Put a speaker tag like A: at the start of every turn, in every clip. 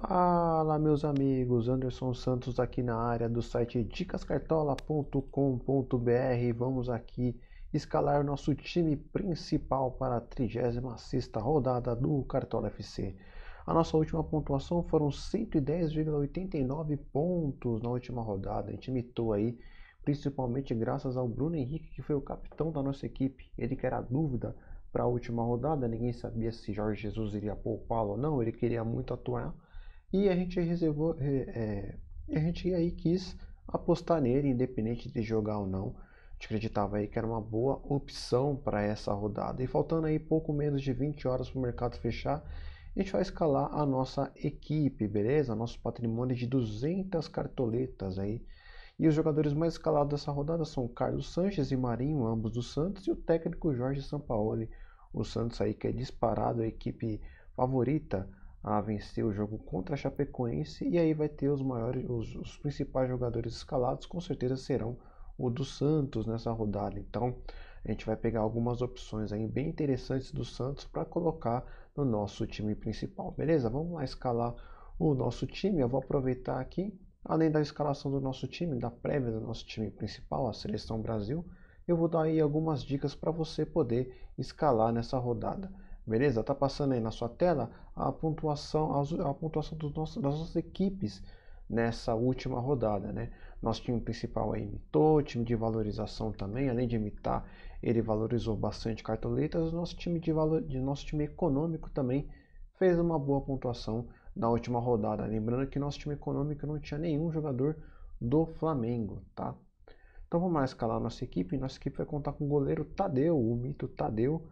A: Fala meus amigos, Anderson Santos aqui na área do site dicascartola.com.br. Vamos aqui escalar nosso time principal para a 36 rodada do Cartola FC. A nossa última pontuação foram 110,89 pontos na última rodada. A gente mitou aí, principalmente graças ao Bruno Henrique, que foi o capitão da nossa equipe. Ele que era dúvida para a última rodada, ninguém sabia se Jorge Jesus iria poupá-lo ou não, ele queria muito atuar e a gente reservou, é, a gente aí quis apostar nele, independente de jogar ou não. A gente acreditava aí que era uma boa opção para essa rodada. E faltando aí pouco menos de 20 horas para o mercado fechar, a gente vai escalar a nossa equipe, beleza? Nosso patrimônio de 200 cartoletas aí. E os jogadores mais escalados dessa rodada são Carlos Sanches e Marinho, ambos do Santos, e o técnico Jorge Sampaoli. O Santos aí que é disparado a equipe favorita a vencer o jogo contra a Chapecoense e aí vai ter os maiores, os, os principais jogadores escalados, com certeza serão o do Santos nessa rodada. Então a gente vai pegar algumas opções aí bem interessantes do Santos para colocar no nosso time principal, beleza? Vamos lá escalar o nosso time. Eu vou aproveitar aqui, além da escalação do nosso time, da prévia do nosso time principal, a Seleção Brasil, eu vou dar aí algumas dicas para você poder escalar nessa rodada. Beleza? Tá passando aí na sua tela a pontuação, a pontuação dos nossos, das nossas equipes nessa última rodada, né? Nosso time principal aí é imitou, time de valorização também, além de imitar, ele valorizou bastante cartoletas. Nosso time de valor, de nosso time econômico também fez uma boa pontuação na última rodada. Lembrando que nosso time econômico não tinha nenhum jogador do Flamengo, tá? Então vamos lá escalar nossa equipe. Nossa equipe vai contar com o goleiro Tadeu, o mito Tadeu,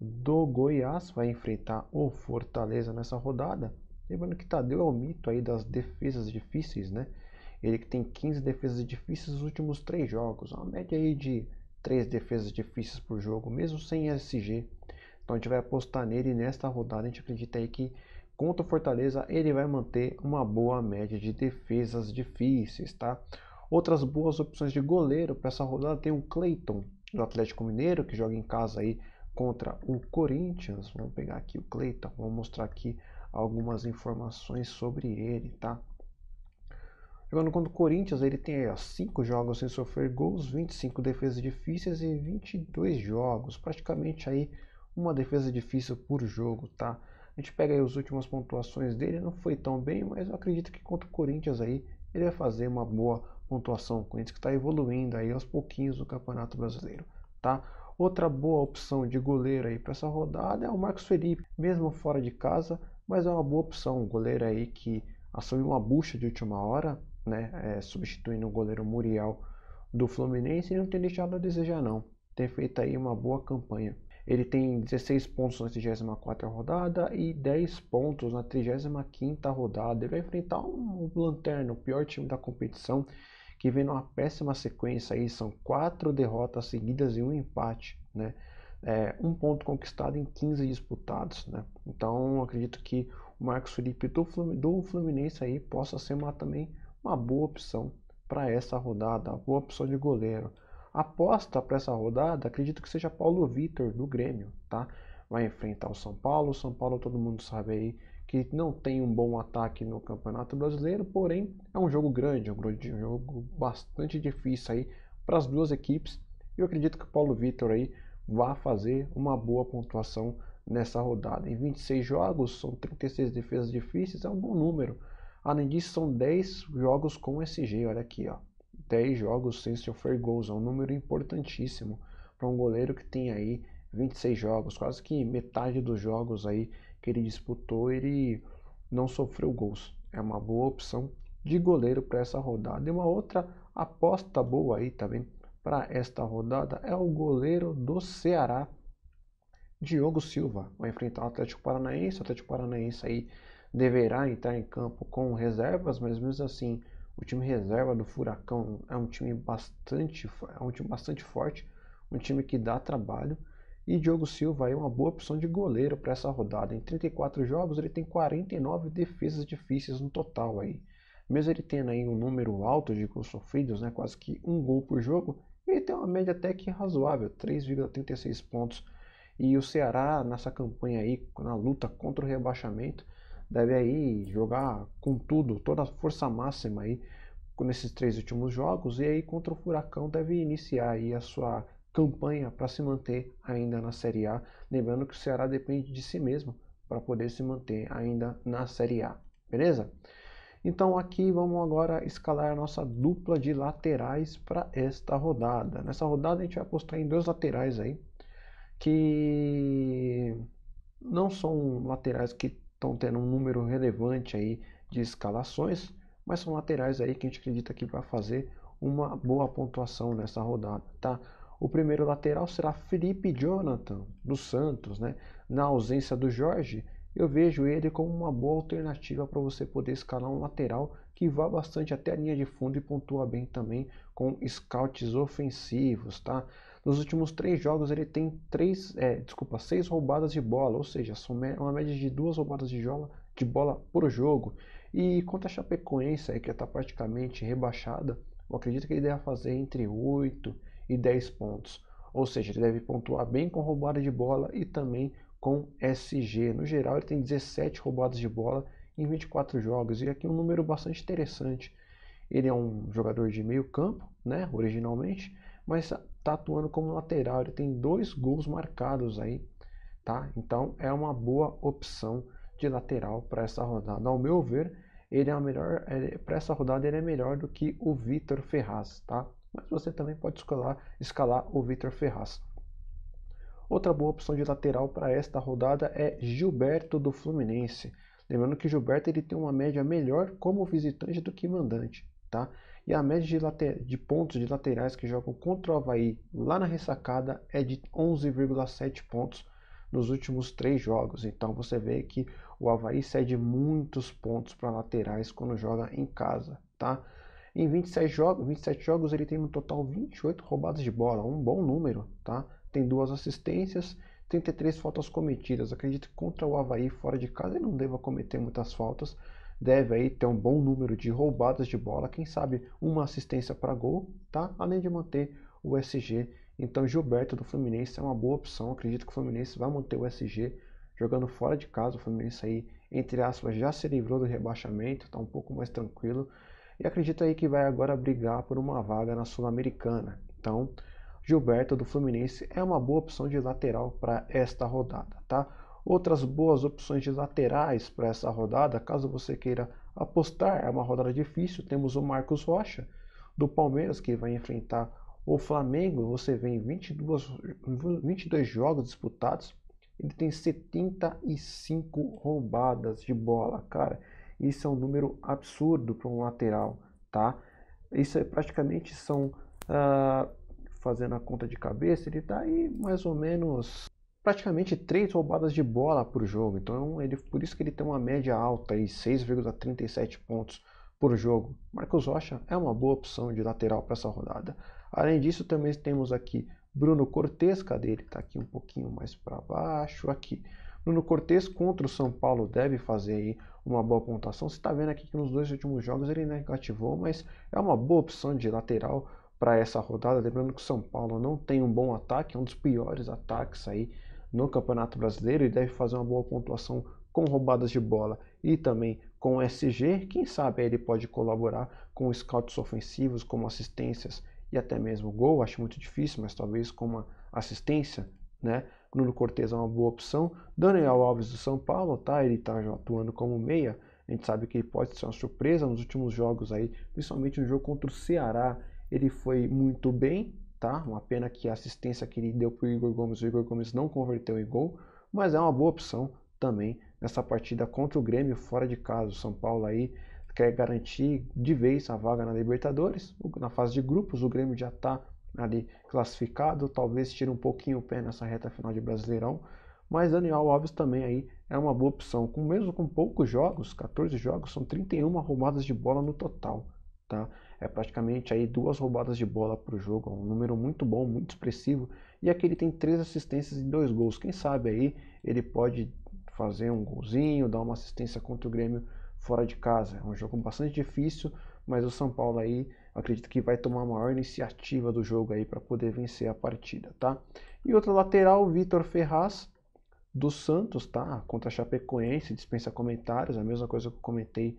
A: do Goiás vai enfrentar o Fortaleza nessa rodada. Lembrando que Tadeu é o mito aí das defesas difíceis, né? Ele que tem 15 defesas difíceis nos últimos três jogos, uma média aí de três defesas difíceis por jogo, mesmo sem SG. Então a gente vai apostar nele nesta rodada. A gente acredita aí que contra o Fortaleza ele vai manter uma boa média de defesas difíceis, tá? Outras boas opções de goleiro para essa rodada tem o Cleiton do Atlético Mineiro que joga em casa aí contra o Corinthians. Vamos pegar aqui o Cleiton, vou mostrar aqui algumas informações sobre ele, tá? Jogando contra o Corinthians, ele tem 5 jogos sem sofrer gols, 25 defesas difíceis e 22 jogos, praticamente aí uma defesa difícil por jogo, tá? A gente pega aí as últimas pontuações dele, não foi tão bem, mas eu acredito que contra o Corinthians aí ele vai fazer uma boa pontuação, o Corinthians que está evoluindo aí aos pouquinhos no Campeonato Brasileiro, tá? Outra boa opção de goleiro aí para essa rodada é o Marcos Felipe, mesmo fora de casa, mas é uma boa opção. Um goleiro aí que assumiu uma bucha de última hora, né? É, substituindo o goleiro Muriel do Fluminense e não tem deixado a desejar, não. Tem feito aí uma boa campanha. Ele tem 16 pontos na 34 rodada e 10 pontos na 35 rodada. Ele vai enfrentar um lanterna, o pior time da competição que vem numa péssima sequência aí, são quatro derrotas seguidas e um empate, né? É, um ponto conquistado em 15 disputados, né? Então acredito que o Marcos Felipe do, Fluminense aí possa ser uma, também uma boa opção para essa rodada, uma boa opção de goleiro. Aposta para essa rodada, acredito que seja Paulo Vitor do Grêmio, tá? Vai enfrentar o São Paulo, o São Paulo todo mundo sabe aí que não tem um bom ataque no Campeonato Brasileiro, porém é um jogo grande, é um jogo bastante difícil aí para as duas equipes. Eu acredito que o Paulo Vitor aí vá fazer uma boa pontuação nessa rodada. Em 26 jogos, são 36 defesas difíceis, é um bom número. Além disso, são 10 jogos com SG, olha aqui, ó. 10 jogos sem sofrer gols, é um número importantíssimo para um goleiro que tem aí 26 jogos, quase que metade dos jogos aí que ele disputou, ele não sofreu gols. É uma boa opção de goleiro para essa rodada. E uma outra aposta boa aí também para esta rodada é o goleiro do Ceará, Diogo Silva. Vai enfrentar o Atlético Paranaense. O Atlético Paranaense aí deverá entrar em campo com reservas, mas mesmo assim o time reserva do Furacão é um time bastante, é um time bastante forte, um time que dá trabalho. E Diogo Silva é uma boa opção de goleiro para essa rodada. Em 34 jogos, ele tem 49 defesas difíceis no total aí. Mesmo ele tendo aí um número alto de gols sofridos, né, quase que um gol por jogo, ele tem uma média até que razoável, 3,36 pontos. E o Ceará, nessa campanha aí, na luta contra o rebaixamento, deve aí jogar com tudo, toda a força máxima aí nesses três últimos jogos. E aí contra o Furacão deve iniciar aí a sua campanha para se manter ainda na Série A. Lembrando que o Ceará depende de si mesmo para poder se manter ainda na Série A, beleza? Então aqui vamos agora escalar a nossa dupla de laterais para esta rodada. Nessa rodada a gente vai apostar em dois laterais aí que não são laterais que estão tendo um número relevante aí de escalações, mas são laterais aí que a gente acredita que vai fazer uma boa pontuação nessa rodada, tá? O primeiro lateral será Felipe Jonathan, do Santos. Né? Na ausência do Jorge, eu vejo ele como uma boa alternativa para você poder escalar um lateral que vá bastante até a linha de fundo e pontua bem também com scouts ofensivos, tá? Nos últimos três jogos ele tem três, é, desculpa, seis roubadas de bola, ou seja, uma média de duas roubadas de bola, de bola por jogo. E quanto a Chapecoense, que está praticamente rebaixada, eu acredito que ele deve fazer entre oito e 10 pontos. Ou seja, ele deve pontuar bem com roubada de bola e também com SG. No geral, ele tem 17 roubadas de bola em 24 jogos, e aqui um número bastante interessante. Ele é um jogador de meio campo, né, originalmente, mas está tá atuando como lateral. Ele tem dois gols marcados aí, tá? Então é uma boa opção de lateral para essa rodada. Ao meu ver, ele é a melhor é, para essa rodada ele é melhor do que o Vitor Ferraz, tá? mas você também pode escalar, escalar o Vitor Ferraz. Outra boa opção de lateral para esta rodada é Gilberto do Fluminense. Lembrando que Gilberto ele tem uma média melhor como visitante do que mandante, tá? E a média de, later... de pontos de laterais que jogam contra o Havaí lá na ressacada é de 11,7 pontos nos últimos três jogos. Então você vê que o Havaí cede muitos pontos para laterais quando joga em casa, tá? Em 27 jogos, 27 jogos ele tem no total 28 roubadas de bola, um bom número, tá? Tem duas assistências, 33 faltas cometidas. Acredito que contra o Havaí fora de casa ele não deva cometer muitas faltas. Deve aí ter um bom número de roubadas de bola, quem sabe uma assistência para gol, tá? Além de manter o SG. Então Gilberto do Fluminense é uma boa opção. Acredito que o Fluminense vai manter o SG jogando fora de casa. O Fluminense aí, entre aspas, já se livrou do rebaixamento, está um pouco mais tranquilo. E acredita aí que vai agora brigar por uma vaga na Sul-Americana. Então, Gilberto do Fluminense é uma boa opção de lateral para esta rodada, tá? Outras boas opções de laterais para essa rodada, caso você queira apostar, é uma rodada difícil. Temos o Marcos Rocha do Palmeiras que vai enfrentar o Flamengo. Você vê em 22, 22 jogos disputados, ele tem 75 roubadas de bola, cara. Isso é um número absurdo para um lateral, tá? Isso é praticamente são, uh, fazendo a conta de cabeça, ele dá tá aí mais ou menos praticamente três roubadas de bola por jogo. Então, é ele, por isso que ele tem uma média alta aí, 6,37 pontos por jogo. Marcos Rocha é uma boa opção de lateral para essa rodada. Além disso, também temos aqui Bruno Cortes, cadê ele? Tá aqui um pouquinho mais para baixo, aqui. Bruno Cortes contra o São Paulo deve fazer aí uma boa pontuação. Você está vendo aqui que nos dois últimos jogos ele negativou, mas é uma boa opção de lateral para essa rodada. Lembrando que o São Paulo não tem um bom ataque, é um dos piores ataques aí no Campeonato Brasileiro e deve fazer uma boa pontuação com roubadas de bola e também com o SG. Quem sabe ele pode colaborar com scouts ofensivos, como assistências e até mesmo gol. Acho muito difícil, mas talvez com uma assistência, né? Nuno Cortes é uma boa opção. Daniel Alves do São Paulo, tá? Ele está atuando como meia. A gente sabe que ele pode ser uma surpresa nos últimos jogos aí, principalmente no jogo contra o Ceará. Ele foi muito bem, tá? Uma pena que a assistência que ele deu para Igor Gomes, o Igor Gomes não converteu em gol, mas é uma boa opção também nessa partida contra o Grêmio fora de casa. O São Paulo aí quer garantir de vez a vaga na Libertadores. Na fase de grupos, o Grêmio já está ali classificado, talvez tire um pouquinho o pé nessa reta final de Brasileirão, mas Daniel Alves também aí é uma boa opção, com mesmo com poucos jogos, 14 jogos, são 31 roubadas de bola no total, tá? É praticamente aí duas roubadas de bola por jogo, é um número muito bom, muito expressivo, e aqui ele tem três assistências e dois gols. Quem sabe aí ele pode fazer um golzinho, dar uma assistência contra o Grêmio fora de casa. É um jogo bastante difícil, mas o São Paulo aí acredito que vai tomar a maior iniciativa do jogo aí para poder vencer a partida, tá? E outra lateral, Vitor Ferraz do Santos, tá? Contra a Chapecoense, dispensa comentários, a mesma coisa que eu comentei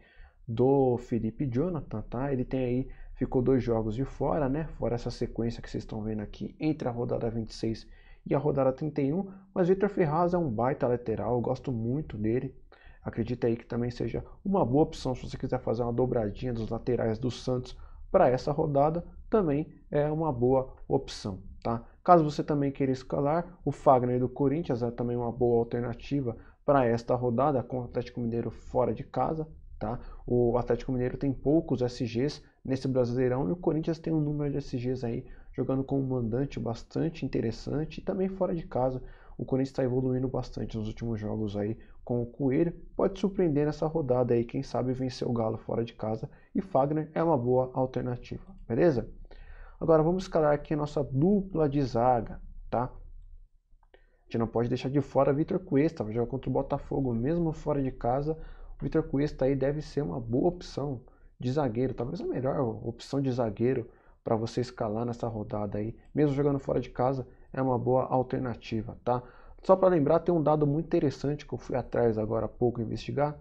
A: do Felipe Jonathan, tá? Ele tem aí ficou dois jogos de fora, né? Fora essa sequência que vocês estão vendo aqui entre a rodada 26 e a rodada 31, mas Vitor Ferraz é um baita lateral, eu gosto muito dele. Acredita aí que também seja uma boa opção se você quiser fazer uma dobradinha dos laterais do Santos para essa rodada também é uma boa opção. Tá? Caso você também queira escalar, o Fagner do Corinthians é também uma boa alternativa para esta rodada com o Atlético Mineiro fora de casa. Tá? O Atlético Mineiro tem poucos SGs nesse Brasileirão e o Corinthians tem um número de SGs aí jogando com um mandante bastante interessante e também fora de casa. O Corinthians está evoluindo bastante nos últimos jogos aí com o Coelho, pode surpreender nessa rodada aí, quem sabe vencer o Galo fora de casa e Fagner é uma boa alternativa, beleza? Agora vamos escalar aqui a nossa dupla de zaga, tá? A gente não pode deixar de fora Vitor Cuesta, vai jogar contra o Botafogo, mesmo fora de casa, o Vitor Cuesta aí deve ser uma boa opção de zagueiro, talvez a melhor opção de zagueiro para você escalar nessa rodada aí, mesmo jogando fora de casa, é uma boa alternativa, tá? Só para lembrar, tem um dado muito interessante que eu fui atrás agora há pouco investigar.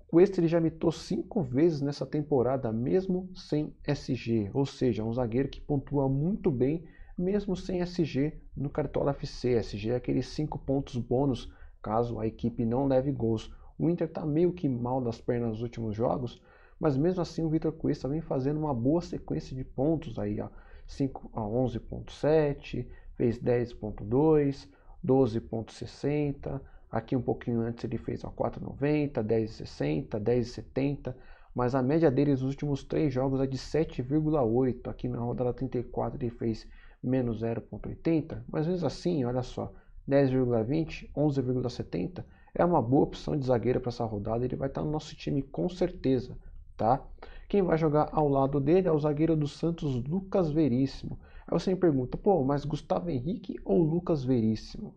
A: O Cuesta ele já mitou cinco vezes nessa temporada, mesmo sem SG. Ou seja, é um zagueiro que pontua muito bem, mesmo sem SG no Cartola FC. SG é aqueles cinco pontos bônus caso a equipe não leve gols. O Inter está meio que mal das pernas nos últimos jogos, mas mesmo assim o Vitor Cuesta vem fazendo uma boa sequência de pontos aí, ó. 5 a 11.7, fez 10.2, 12,60, aqui um pouquinho antes ele fez a 4,90, 10,60, 10,70, mas a média dele nos últimos três jogos é de 7,8. Aqui na rodada 34 ele fez menos 0,80, mas mesmo assim, olha só, 10,20, 11,70 é uma boa opção de zagueiro para essa rodada. Ele vai estar no nosso time com certeza, tá? Quem vai jogar ao lado dele é o zagueiro do Santos, Lucas Veríssimo. Aí você me pergunta, pô, mas Gustavo Henrique ou Lucas Veríssimo?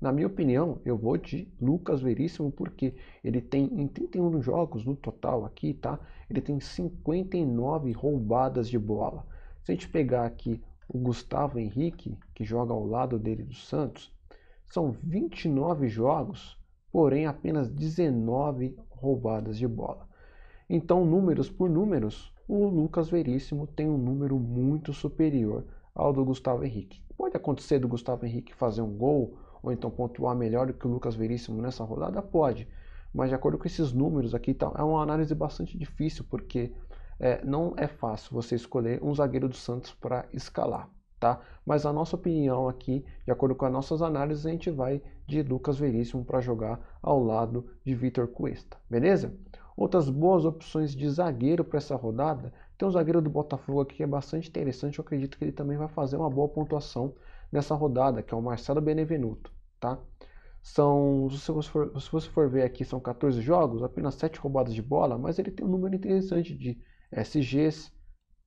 A: Na minha opinião, eu vou de Lucas Veríssimo porque ele tem em 31 jogos no total aqui, tá? Ele tem 59 roubadas de bola. Se a gente pegar aqui o Gustavo Henrique, que joga ao lado dele do Santos, são 29 jogos, porém apenas 19 roubadas de bola. Então, números por números, o Lucas Veríssimo tem um número muito superior ao do Gustavo Henrique. Pode acontecer do Gustavo Henrique fazer um gol ou então pontuar melhor do que o Lucas Veríssimo nessa rodada? Pode, mas de acordo com esses números aqui, tá, é uma análise bastante difícil porque é, não é fácil você escolher um zagueiro do Santos para escalar. Tá? Mas a nossa opinião aqui, de acordo com as nossas análises, a gente vai de Lucas Veríssimo para jogar ao lado de Vitor Cuesta, beleza? Outras boas opções de zagueiro para essa rodada. Tem um zagueiro do Botafogo aqui que é bastante interessante. Eu acredito que ele também vai fazer uma boa pontuação nessa rodada, que é o Marcelo Benevenuto. Tá? São, se você, for, se você for ver aqui, são 14 jogos, apenas 7 roubadas de bola, mas ele tem um número interessante de SGs,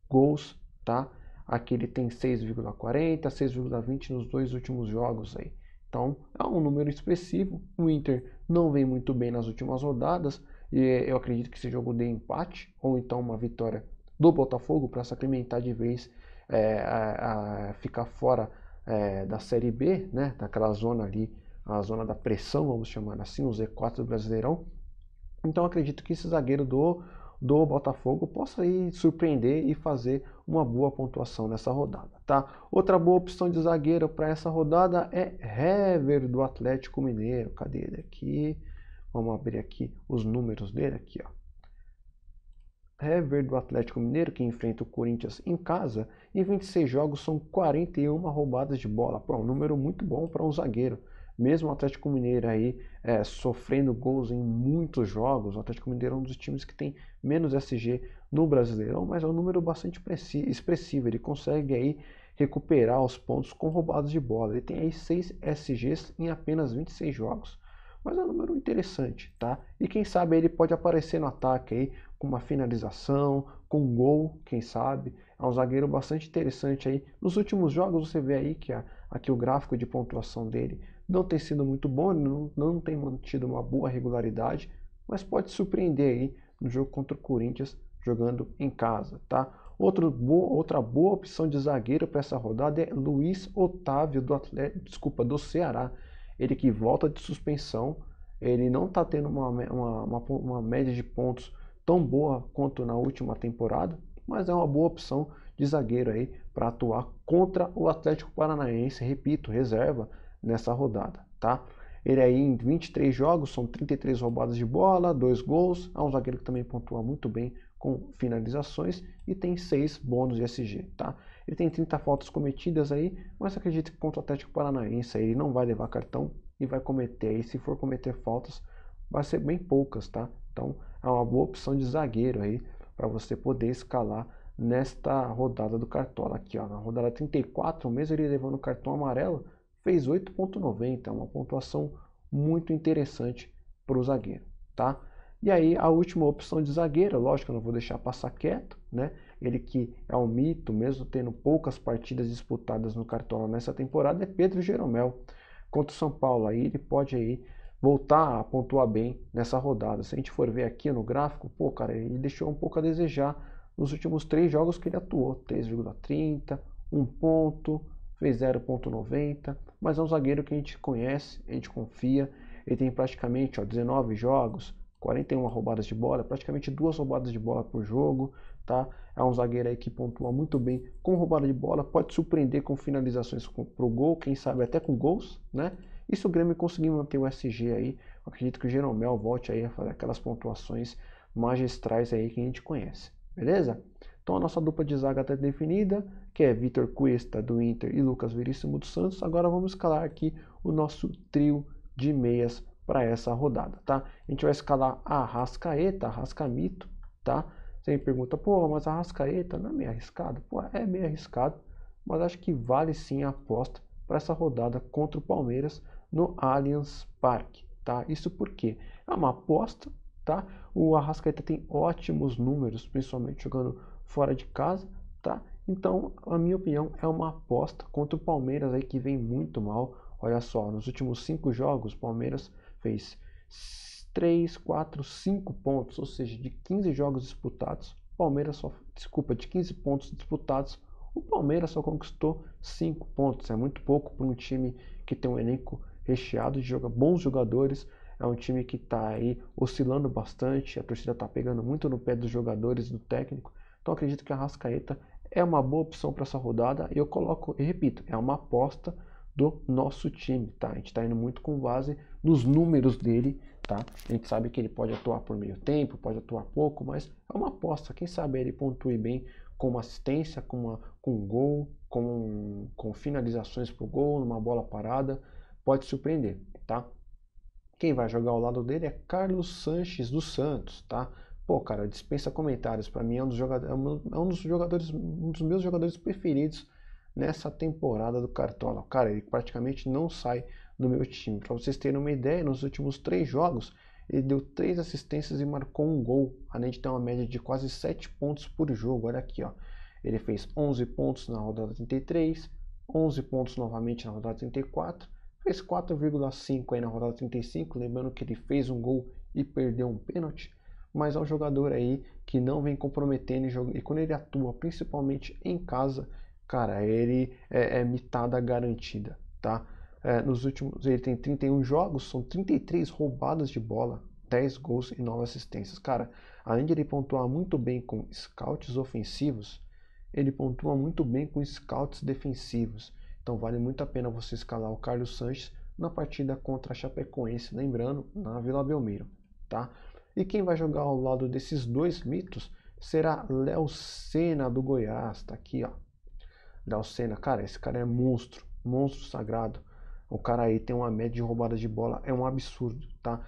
A: gols, tá? Aqui ele tem 6,40, 6,20 nos dois últimos jogos aí. Então é um número expressivo. O Inter não vem muito bem nas últimas rodadas, e eu acredito que esse jogo dê empate ou então uma vitória do Botafogo para sacramentar de vez é, a, a, ficar fora é, da Série B, né? daquela zona ali, a zona da pressão, vamos chamar assim, o Z4 do Brasileirão. Então acredito que esse zagueiro do, do Botafogo possa aí surpreender e fazer uma boa pontuação nessa rodada. tá? Outra boa opção de zagueiro para essa rodada é Hever do Atlético Mineiro. Cadê ele aqui? Vamos abrir aqui os números dele aqui, ó. Hever do Atlético Mineiro que enfrenta o Corinthians em casa e 26 jogos são 41 roubadas de bola. Pô, é um número muito bom para um zagueiro. Mesmo o Atlético Mineiro aí é, sofrendo gols em muitos jogos, o Atlético Mineiro é um dos times que tem menos SG no Brasileirão, mas é um número bastante expressivo. Ele consegue aí recuperar os pontos com roubadas de bola. Ele tem aí 6 SGs em apenas 26 jogos mas é um número interessante, tá? E quem sabe ele pode aparecer no ataque aí com uma finalização, com um gol, quem sabe. É um zagueiro bastante interessante aí. Nos últimos jogos você vê aí que a, aqui o gráfico de pontuação dele não tem sido muito bom, não, não tem mantido uma boa regularidade, mas pode surpreender aí no jogo contra o Corinthians jogando em casa, tá? Outro boa, outra boa opção de zagueiro para essa rodada é Luiz Otávio do Atlético, desculpa, do Ceará ele que volta de suspensão, ele não está tendo uma, uma, uma, uma média de pontos tão boa quanto na última temporada, mas é uma boa opção de zagueiro aí para atuar contra o Atlético Paranaense, repito, reserva nessa rodada, tá? Ele aí em 23 jogos, são 33 roubadas de bola, dois gols, é um zagueiro que também pontua muito bem com finalizações e tem seis bônus de SG, tá? Ele tem 30 faltas cometidas aí, mas acredito que contra o Atlético Paranaense ele não vai levar cartão e vai cometer aí, se for cometer faltas, vai ser bem poucas, tá? Então é uma boa opção de zagueiro aí para você poder escalar nesta rodada do Cartola aqui, ó, na rodada 34, mesmo ele levando cartão amarelo, fez 8.90, uma pontuação muito interessante para o zagueiro, tá? E aí a última opção de zagueiro, lógico, eu não vou deixar passar quieto, né? Ele que é um mito, mesmo tendo poucas partidas disputadas no Cartola nessa temporada, é Pedro Jeromel. Contra o São Paulo, aí ele pode aí voltar a pontuar bem nessa rodada. Se a gente for ver aqui no gráfico, pô, cara, ele deixou um pouco a desejar nos últimos três jogos que ele atuou: 3,30, 1 ponto, fez 0,90. Mas é um zagueiro que a gente conhece, a gente confia. Ele tem praticamente ó, 19 jogos, 41 roubadas de bola, praticamente duas roubadas de bola por jogo, tá? É um zagueiro aí que pontua muito bem com roubada de bola, pode surpreender com finalizações para o gol, quem sabe até com gols, né? E se o Grêmio conseguir manter o SG aí, acredito que o Jeromel volte aí a fazer aquelas pontuações magistrais aí que a gente conhece, beleza? Então a nossa dupla de zaga está definida, que é Vitor Cuesta do Inter e Lucas Veríssimo do Santos. Agora vamos escalar aqui o nosso trio de meias para essa rodada, tá? A gente vai escalar a Arrascaeta, Arrascamito, tá? Você me pergunta, pô, mas a Arrascaeta não é meio arriscado? Pô, é meio arriscado, mas acho que vale sim a aposta para essa rodada contra o Palmeiras no Allianz Parque, tá? Isso porque é uma aposta, tá? O Arrascaeta tem ótimos números, principalmente jogando fora de casa, tá? Então, a minha opinião é uma aposta contra o Palmeiras aí que vem muito mal. Olha só, nos últimos cinco jogos, o Palmeiras fez 3, 4, 5 pontos, ou seja, de 15 jogos disputados, Palmeiras só, desculpa, de 15 pontos disputados, o Palmeiras só conquistou 5 pontos. É muito pouco para um time que tem um elenco recheado de joga bons jogadores. É um time que está aí oscilando bastante, a torcida está pegando muito no pé dos jogadores, do técnico. Então acredito que a Rascaeta é uma boa opção para essa rodada e eu coloco, e repito, é uma aposta do nosso time, tá? A gente está indo muito com base nos números dele, tá? A gente sabe que ele pode atuar por meio tempo, pode atuar pouco, mas é uma aposta. Quem sabe ele pontue bem com uma assistência, com, uma, com um gol, com, com finalizações pro gol, numa bola parada, pode surpreender, tá? Quem vai jogar ao lado dele é Carlos Sanches do Santos, tá? Pô, cara, dispensa comentários. Para mim é um dos jogadores, é, é um dos jogadores, um dos meus jogadores preferidos nessa temporada do Cartola. Cara, ele praticamente não sai do meu time. Para vocês terem uma ideia, nos últimos três jogos ele deu três assistências e marcou um gol, além de ter uma média de quase sete pontos por jogo. Olha aqui, ó. ele fez 11 pontos na rodada 33, 11 pontos novamente na rodada 34, fez 4,5 aí na rodada 35, lembrando que ele fez um gol e perdeu um pênalti, mas é um jogador aí que não vem comprometendo e quando ele atua, principalmente em casa, cara, ele é, é mitada garantida, tá? É, nos últimos, ele tem 31 jogos, são 33 roubadas de bola, 10 gols e 9 assistências. Cara, além de ele pontuar muito bem com scouts ofensivos, ele pontua muito bem com scouts defensivos. Então vale muito a pena você escalar o Carlos Sanches na partida contra a Chapecoense, lembrando, na Vila Belmiro, tá? E quem vai jogar ao lado desses dois mitos será Léo Senna do Goiás, tá aqui, ó. Dalcena, cara, esse cara é monstro, monstro sagrado. O cara aí tem uma média de roubadas de bola, é um absurdo, tá?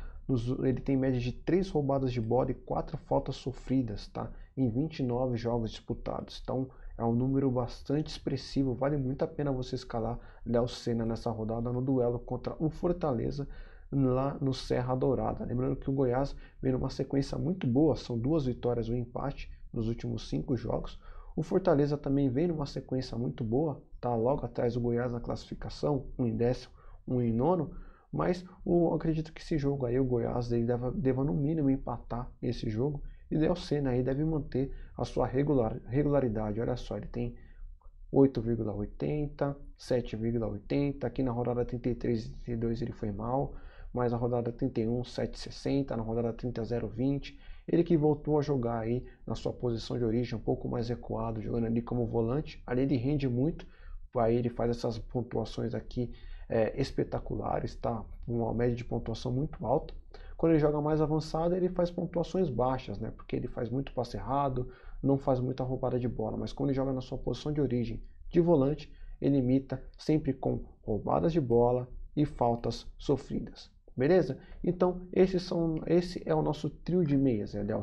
A: ele tem média de 3 roubadas de bola e 4 faltas sofridas, tá? Em 29 jogos disputados. Então é um número bastante expressivo. Vale muito a pena você escalar Léo Senna nessa rodada no duelo contra o Fortaleza lá no Serra Dourada. Lembrando que o Goiás vem numa sequência muito boa, são duas vitórias e um empate nos últimos cinco jogos. O Fortaleza também vem numa sequência muito boa, tá logo atrás do Goiás na classificação, um em décimo, um em nono, mas eu acredito que esse jogo aí, o Goiás deva, deva no mínimo empatar esse jogo, e o Senna aí deve manter a sua regular, regularidade, olha só, ele tem 8,80, 7,80, aqui na rodada 33 e 32 ele foi mal, mas na rodada 31, 7,60, na rodada 30, 0,20, ele que voltou a jogar aí na sua posição de origem, um pouco mais recuado, jogando ali como volante. Ali ele rende muito, aí ele faz essas pontuações aqui é, espetaculares, tá? Uma média de pontuação muito alta. Quando ele joga mais avançado, ele faz pontuações baixas, né? Porque ele faz muito passe errado, não faz muita roubada de bola. Mas quando ele joga na sua posição de origem, de volante, ele imita sempre com roubadas de bola e faltas sofridas. Beleza? Então, esses são, esse é o nosso trio de meias. É Léo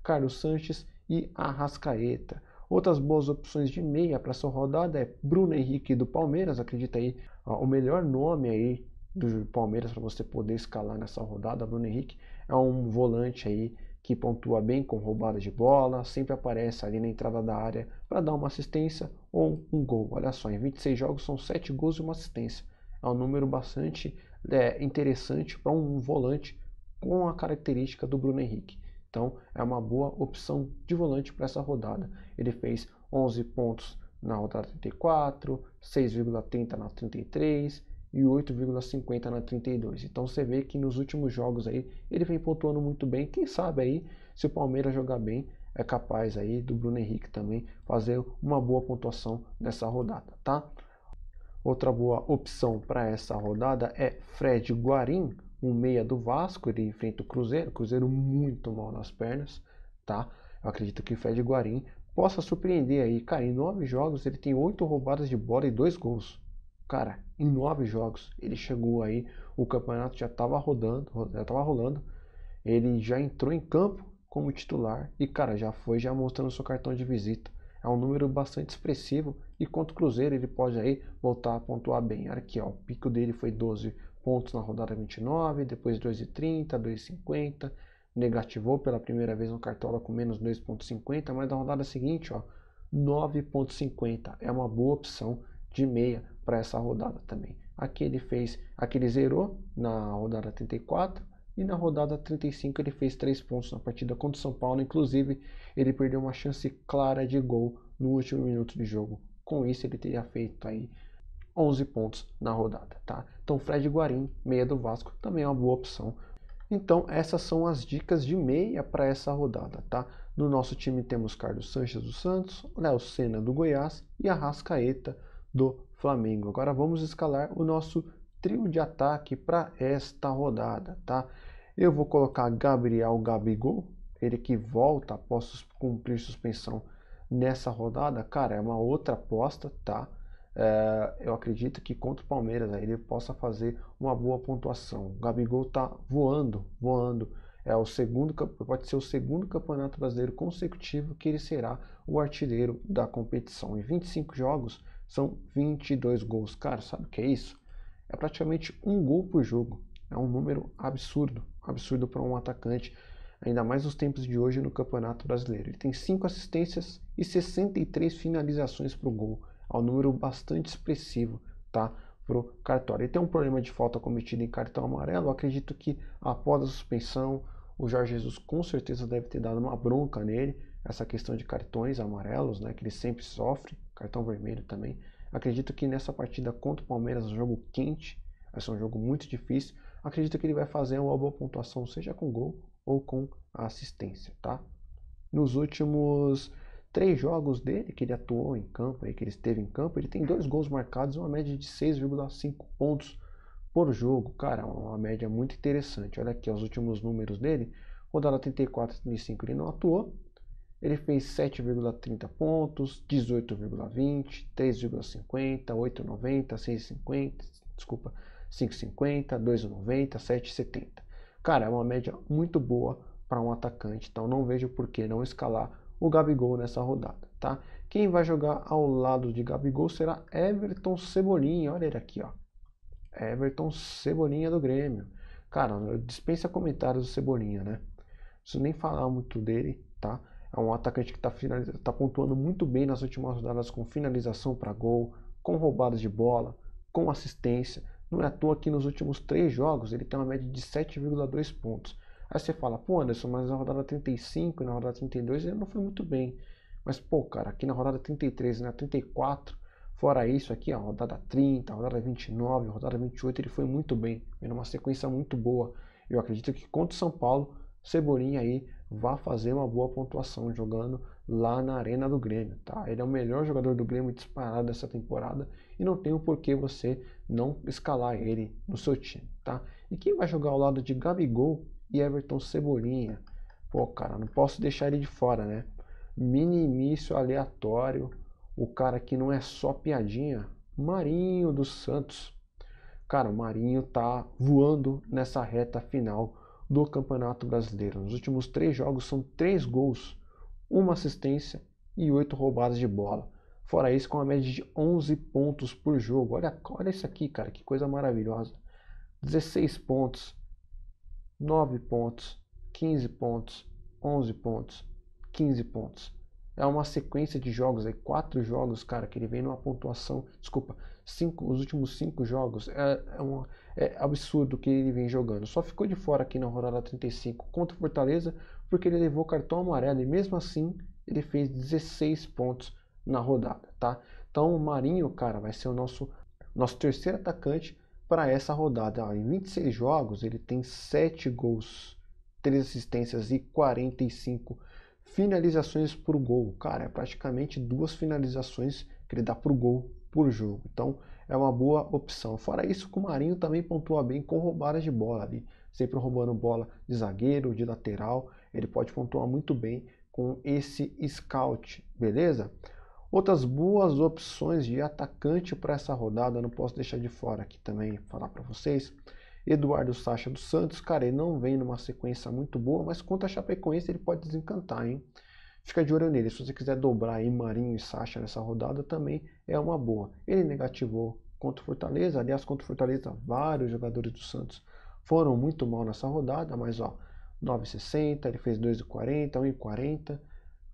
A: Carlos Sanches e Arrascaeta. Outras boas opções de meia para essa rodada é Bruno Henrique do Palmeiras, acredita aí, ó, o melhor nome aí do Palmeiras para você poder escalar nessa rodada. Bruno Henrique é um volante aí que pontua bem com roubada de bola, sempre aparece ali na entrada da área para dar uma assistência ou um gol. Olha só, em 26 jogos são 7 gols e uma assistência. É um número bastante é, interessante para um volante com a característica do Bruno Henrique. Então é uma boa opção de volante para essa rodada. Ele fez 11 pontos na rodada 34, 6,30 na 33 e 8,50 na 32. Então você vê que nos últimos jogos aí ele vem pontuando muito bem. Quem sabe aí se o Palmeiras jogar bem é capaz aí do Bruno Henrique também fazer uma boa pontuação nessa rodada, tá? Outra boa opção para essa rodada é Fred Guarim, um meia do Vasco, ele enfrenta o Cruzeiro, Cruzeiro muito mal nas pernas, tá? Eu acredito que o Fred Guarim possa surpreender aí, cara, em nove jogos ele tem oito roubadas de bola e dois gols. Cara, em nove jogos ele chegou aí, o campeonato já estava rodando, já estava rolando, ele já entrou em campo como titular e, cara, já foi já mostrando seu cartão de visita. É um número bastante expressivo e contra o Cruzeiro ele pode aí voltar a pontuar bem. Olha aqui, ó, o pico dele foi 12 pontos na rodada 29, depois 2,30, 2,50, negativou pela primeira vez no Cartola com menos 2,50, mas na rodada seguinte, ó, 9,50. É uma boa opção de meia para essa rodada também. Aqui ele fez, aqui ele zerou na rodada 34, e na rodada 35 ele fez 3 pontos na partida contra o São Paulo. Inclusive, ele perdeu uma chance clara de gol no último minuto de jogo. Com isso, ele teria feito aí 11 pontos na rodada, tá? Então, Fred Guarim, meia do Vasco, também é uma boa opção. Então, essas são as dicas de meia para essa rodada, tá? No nosso time temos Carlos Sanches do Santos, Léo Senna do Goiás e Arrascaeta do Flamengo. Agora vamos escalar o nosso trio de ataque para esta rodada, tá? Eu vou colocar Gabriel Gabigol, ele que volta após cumprir suspensão nessa rodada, cara, é uma outra aposta, tá? É, eu acredito que contra o Palmeiras aí ele possa fazer uma boa pontuação. O Gabigol tá voando, voando. É o segundo, pode ser o segundo campeonato brasileiro consecutivo que ele será o artilheiro da competição. Em 25 jogos, são 22 gols. Cara, sabe o que é isso? é praticamente um gol por jogo. É um número absurdo, absurdo para um atacante, ainda mais nos tempos de hoje no Campeonato Brasileiro. Ele tem 5 assistências e 63 finalizações para o gol, é um número bastante expressivo, tá? Para o cartório. Ele tem um problema de falta cometida em cartão amarelo. Eu acredito que após a suspensão, o Jorge Jesus com certeza deve ter dado uma bronca nele, essa questão de cartões amarelos, né, que ele sempre sofre, cartão vermelho também. Acredito que nessa partida contra o Palmeiras, um jogo quente, vai ser um jogo muito difícil. Acredito que ele vai fazer uma boa pontuação, seja com gol ou com assistência, tá? Nos últimos três jogos dele, que ele atuou em campo, que ele esteve em campo, ele tem dois gols marcados, uma média de 6,5 pontos por jogo. Cara, é uma média muito interessante. Olha aqui os últimos números dele. Rodada 34 e 35 ele não atuou. Ele fez 7,30 pontos, 18,20, 3,50, 8,90, 6,50, desculpa, 5,50, 2,90, 7,70. Cara, é uma média muito boa para um atacante, então não vejo por que não escalar o Gabigol nessa rodada, tá? Quem vai jogar ao lado de Gabigol será Everton Cebolinha, olha ele aqui, ó. Everton Cebolinha do Grêmio. Cara, dispensa comentários do Cebolinha, né? Não preciso nem falar muito dele, tá? É um atacante que está tá pontuando muito bem nas últimas rodadas com finalização para gol, com roubadas de bola, com assistência. Não é à toa que nos últimos três jogos ele tem uma média de 7,2 pontos. Aí você fala, pô Anderson, mas na rodada 35 e na rodada 32 ele não foi muito bem. Mas, pô, cara, aqui na rodada 33 e na né, 34, fora isso aqui, a rodada 30, a rodada 29, a rodada 28, ele foi muito bem. Vendo uma sequência muito boa. Eu acredito que contra o São Paulo, Cebolinha aí vá fazer uma boa pontuação jogando lá na arena do Grêmio, tá? Ele é o melhor jogador do Grêmio disparado dessa temporada e não tem o porquê você não escalar ele no seu time, tá? E quem vai jogar ao lado de Gabigol e Everton Cebolinha? Pô, cara, não posso deixar ele de fora, né? Minimício aleatório, o cara que não é só piadinha, Marinho dos Santos. Cara, o Marinho tá voando nessa reta final do Campeonato Brasileiro. Nos últimos três jogos são três gols, uma assistência e oito roubadas de bola. Fora isso, com uma média de 11 pontos por jogo. Olha, olha isso aqui, cara, que coisa maravilhosa. 16 pontos, 9 pontos, 15 pontos, 11 pontos, 15 pontos. É uma sequência de jogos aí, quatro jogos, cara, que ele vem numa pontuação, desculpa, cinco, os últimos cinco jogos, é, é, um, é absurdo que ele vem jogando. Só ficou de fora aqui na rodada 35 contra o Fortaleza, porque ele levou cartão amarelo e mesmo assim ele fez 16 pontos na rodada, tá? Então o Marinho, cara, vai ser o nosso, nosso terceiro atacante para essa rodada. Ó, em 26 jogos, ele tem 7 gols, 3 assistências e 45 finalizações por gol. Cara, é praticamente duas finalizações que ele dá por gol por jogo. Então é uma boa opção. Fora isso, o Marinho também pontua bem com roubadas de bola ali, sempre roubando bola de zagueiro, de lateral. Ele pode pontuar muito bem com esse scout, beleza? Outras boas opções de atacante para essa rodada, não posso deixar de fora aqui também falar para vocês. Eduardo Sacha dos Santos, cara, ele não vem numa sequência muito boa, mas contra a Chapecoense ele pode desencantar, hein? Fica de olho nele. Se você quiser dobrar aí Marinho e Sacha nessa rodada, também é uma boa. Ele negativou contra o Fortaleza. Aliás, contra o Fortaleza, vários jogadores do Santos foram muito mal nessa rodada, mas ó, 9,60, ele fez 2,40, 1,40,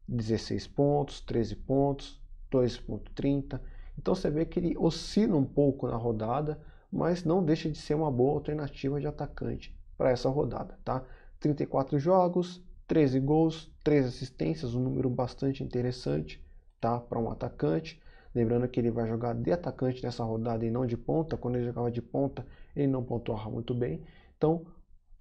A: 16 pontos, 13 pontos, 2,30. Então você vê que ele oscila um pouco na rodada, mas não deixa de ser uma boa alternativa de atacante para essa rodada, tá? 34 jogos, 13 gols, três assistências, um número bastante interessante tá, para um atacante. Lembrando que ele vai jogar de atacante nessa rodada e não de ponta. Quando ele jogava de ponta, ele não pontuava muito bem. Então,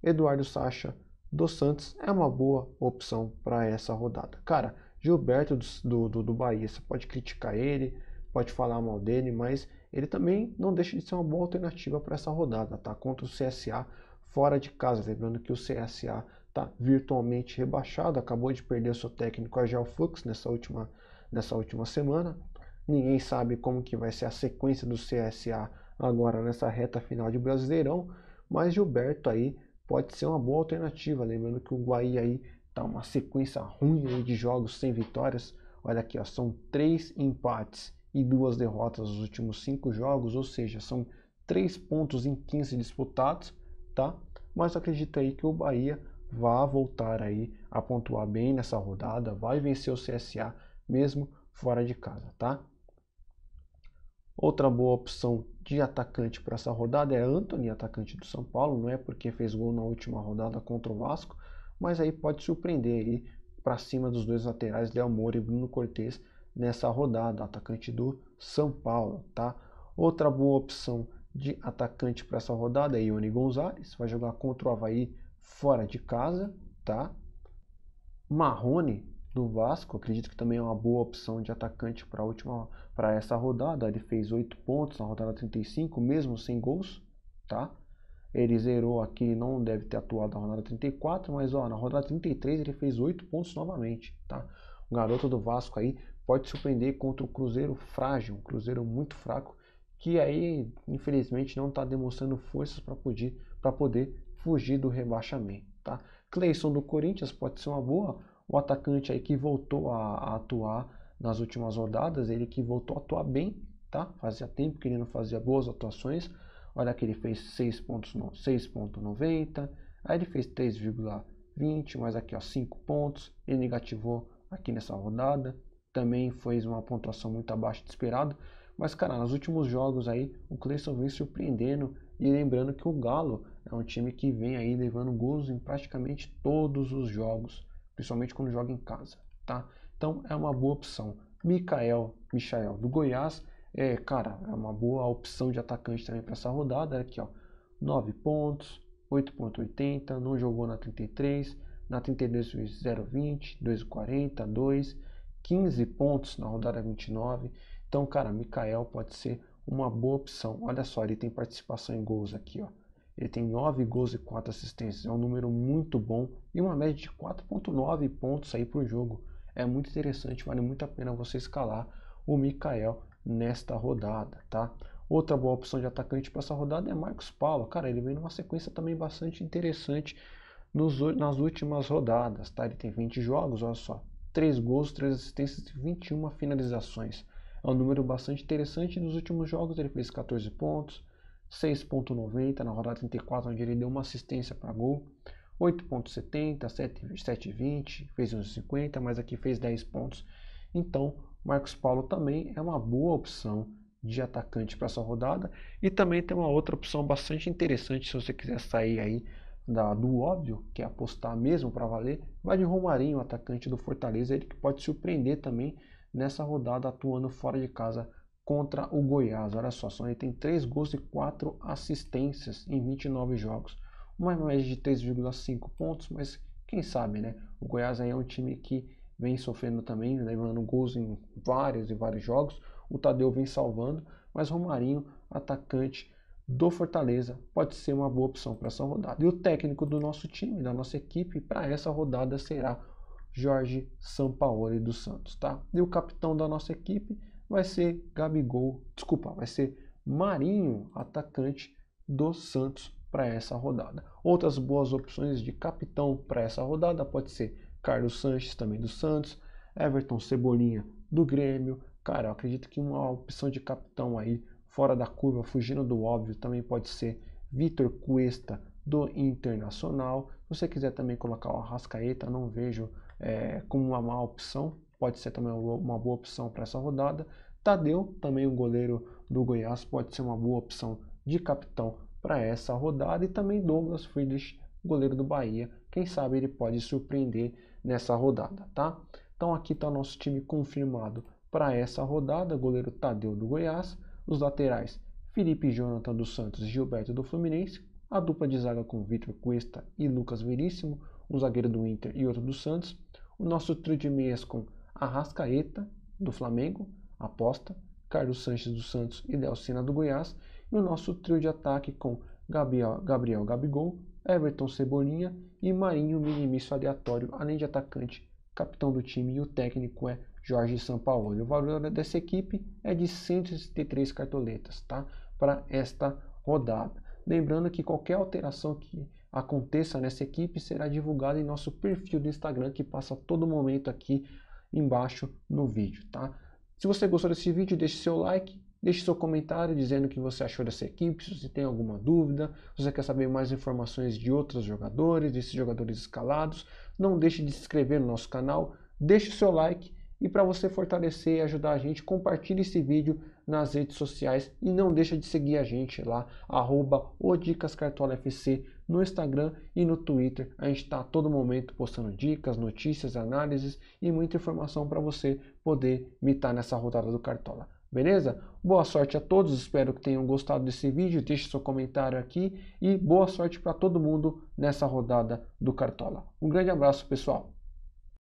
A: Eduardo Sacha dos Santos é uma boa opção para essa rodada. Cara, Gilberto do, do, do Bahia, você pode criticar ele, pode falar mal dele, mas ele também não deixa de ser uma boa alternativa para essa rodada, tá? Contra o CSA fora de casa. Lembrando que o CSA está virtualmente rebaixado, acabou de perder seu técnico a Gelflux nessa última, nessa última semana. Ninguém sabe como que vai ser a sequência do CSA agora nessa reta final de Brasileirão, mas Gilberto aí pode ser uma boa alternativa, lembrando que o Guaí aí tá uma sequência ruim de jogos sem vitórias. Olha aqui, ó, são três empates e duas derrotas nos últimos cinco jogos, ou seja, são três pontos em 15 disputados, tá? Mas acredita aí que o Bahia vá voltar aí a pontuar bem nessa rodada, vai vencer o CSA mesmo fora de casa, tá? Outra boa opção de atacante para essa rodada é Anthony, atacante do São Paulo, não é porque fez gol na última rodada contra o Vasco, mas aí pode surpreender aí para cima dos dois laterais Léo Moura e Bruno Cortes nessa rodada, atacante do São Paulo, tá? Outra boa opção de atacante para essa rodada é Ione Gonzalez, vai jogar contra o Havaí fora de casa, tá? Marrone do Vasco, acredito que também é uma boa opção de atacante para última para essa rodada. Ele fez 8 pontos na rodada 35, mesmo sem gols, tá? Ele zerou aqui, não deve ter atuado na rodada 34, mas ó, na rodada 33 ele fez 8 pontos novamente, tá? O garoto do Vasco aí pode surpreender contra o Cruzeiro frágil, um Cruzeiro muito fraco, que aí infelizmente não está demonstrando forças para poder, para poder fugir do rebaixamento. Tá? Cleison do Corinthians pode ser uma boa, o atacante aí que voltou a, a atuar nas últimas rodadas, ele que voltou a atuar bem, tá? Fazia tempo que ele não fazia boas atuações. Olha que ele fez 6.90, aí ele fez 3,20, mas aqui ó, 5 pontos, ele negativou aqui nessa rodada. Também fez uma pontuação muito abaixo do esperado, mas cara, nos últimos jogos aí o Cleison vem surpreendendo e lembrando que o Galo é um time que vem aí levando gols em praticamente todos os jogos, principalmente quando joga em casa, tá? Então é uma boa opção. Mikael, Michael do Goiás, é, cara, é uma boa opção de atacante também para essa rodada, aqui, ó. 9 pontos, 8.80, não jogou na 33, na 32 fez 0.20, 2.40, 2, 15 pontos na rodada 29. Então, cara, Mikael pode ser uma boa opção. Olha só, ele tem participação em gols aqui, ó. Ele tem 9 gols e 4 assistências, é um número muito bom e uma média de 4.9 pontos aí por jogo. É muito interessante, vale muito a pena você escalar o Mikael nesta rodada, tá? Outra boa opção de atacante para essa rodada é Marcos Paulo. Cara, ele vem numa sequência também bastante interessante nos, nas últimas rodadas, tá? Ele tem 20 jogos, olha só, 3 gols, 3 assistências e 21 finalizações. É um número bastante interessante. Nos últimos jogos ele fez 14 pontos, 6,90 na rodada 34, onde ele deu uma assistência para gol. 8,70, 7,20, fez 1,50, mas aqui fez 10 pontos. Então, Marcos Paulo também é uma boa opção de atacante para essa rodada. E também tem uma outra opção bastante interessante se você quiser sair aí da, do óbvio, que é apostar mesmo para valer. Vai de Romarinho, atacante do Fortaleza, ele que pode surpreender também nessa rodada atuando fora de casa contra o Goiás. Olha só, só ele tem 3 gols e 4 assistências em 29 jogos. Uma média de 3,5 pontos, mas quem sabe, né? O Goiás aí é um time que vem sofrendo também, levando gols em vários e vários jogos. O Tadeu vem salvando, mas Romarinho, atacante do Fortaleza, pode ser uma boa opção para essa rodada. E o técnico do nosso time, da nossa equipe, para essa rodada será Jorge Sampaoli dos Santos, tá? E o capitão da nossa equipe vai ser Gabigol, desculpa, vai ser Marinho, atacante do Santos para essa rodada. Outras boas opções de capitão para essa rodada pode ser Carlos Sanches também do Santos, Everton Cebolinha do Grêmio. Cara, eu acredito que uma opção de capitão aí fora da curva, fugindo do óbvio, também pode ser Vitor Cuesta do Internacional. Se você quiser também colocar o Arrascaeta, não vejo é, como uma má opção, pode ser também uma boa opção para essa rodada. Tadeu, também o um goleiro do Goiás, pode ser uma boa opção de capitão para essa rodada. E também Douglas Friedrich, goleiro do Bahia, quem sabe ele pode surpreender nessa rodada, tá? Então aqui está o nosso time confirmado para essa rodada, goleiro Tadeu do Goiás, os laterais Felipe Jonathan dos Santos e Gilberto do Fluminense, a dupla de zaga com Vitor Cuesta e Lucas Veríssimo, um zagueiro do Inter e outro do Santos, o nosso trio de meias com Arrascaeta, do Flamengo, aposta, Carlos Sanches do Santos e Delcina do Goiás, e o nosso trio de ataque com Gabriel, Gabriel Gabigol, Everton Cebolinha e Marinho Minimício aleatório, além de atacante, capitão do time e o técnico é Jorge Sampaoli. O valor dessa equipe é de 163 cartoletas, tá? Para esta rodada. Lembrando que qualquer alteração que aconteça nessa equipe será divulgada em nosso perfil do Instagram, que passa todo momento aqui embaixo no vídeo, tá? Se você gostou desse vídeo, deixe seu like, deixe seu comentário dizendo o que você achou dessa equipe, se você tem alguma dúvida, se você quer saber mais informações de outros jogadores, desses jogadores escalados, não deixe de se inscrever no nosso canal, deixe seu like e para você fortalecer e ajudar a gente, compartilhe esse vídeo nas redes sociais e não deixa de seguir a gente lá, arroba FC no Instagram e no Twitter. A gente está a todo momento postando dicas, notícias, análises e muita informação para você poder mitar nessa rodada do Cartola. Beleza? Boa sorte a todos, espero que tenham gostado desse vídeo, deixe seu comentário aqui e boa sorte para todo mundo nessa rodada do Cartola. Um grande abraço, pessoal!